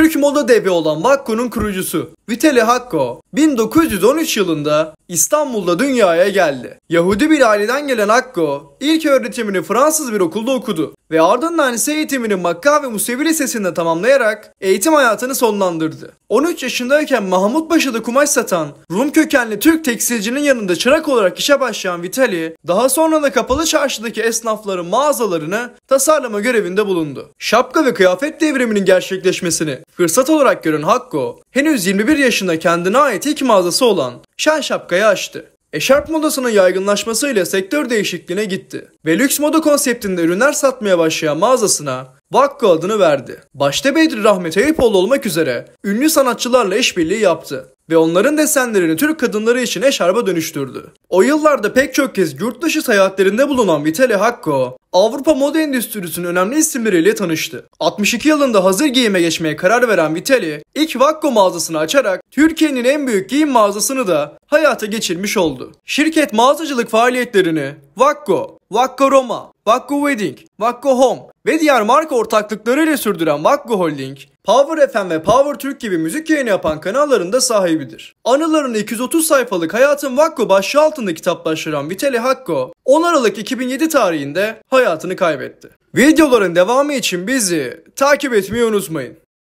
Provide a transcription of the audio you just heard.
Türk moda debi olan Vakko'nun kurucusu Vitali Hakko 1913 yılında İstanbul'da dünyaya geldi. Yahudi bir aileden gelen Hakko ilk öğretimini Fransız bir okulda okudu ve ardından lise eğitimini Makka ve Musevi Lisesi'nde tamamlayarak eğitim hayatını sonlandırdı. 13 yaşındayken Mahmut Paşa'da kumaş satan Rum kökenli Türk tekstilcinin yanında çırak olarak işe başlayan Vitali daha sonra da kapalı çarşıdaki esnafların mağazalarını tasarlama görevinde bulundu. Şapka ve kıyafet devriminin gerçekleşmesini Fırsat olarak görün Hakko, henüz 21 yaşında kendine ait ilk mağazası olan Şen Şapka'yı açtı. Eşarp modasının yaygınlaşmasıyla sektör değişikliğine gitti ve lüks moda konseptinde ürünler satmaya başlayan mağazasına Vakko adını verdi. Başta Bedri Rahmet Eyüpoğlu olmak üzere ünlü sanatçılarla işbirliği yaptı ve onların desenlerini Türk kadınları için eşarba dönüştürdü. O yıllarda pek çok kez yurt dışı seyahatlerinde bulunan Vitali Hakko, Avrupa moda endüstrisinin önemli isimleriyle tanıştı. 62 yılında hazır giyime geçmeye karar veren Vitali, ilk Vakko mağazasını açarak Türkiye'nin en büyük giyim mağazasını da hayata geçirmiş oldu. Şirket mağazacılık faaliyetlerini Vakko, Vakko Roma, Vakko Wedding, Vakko Home ve diğer marka ortaklıklarıyla sürdüren Vakko Holding, Power FM ve Power Türk gibi müzik yayını yapan kanallarında sahibidir. Anılarını 230 sayfalık Hayatın Vakko başlığı altında kitaplaştıran Vitali Hakko, 10 Aralık 2007 tarihinde hayatını kaybetti. Videoların devamı için bizi takip etmeyi unutmayın.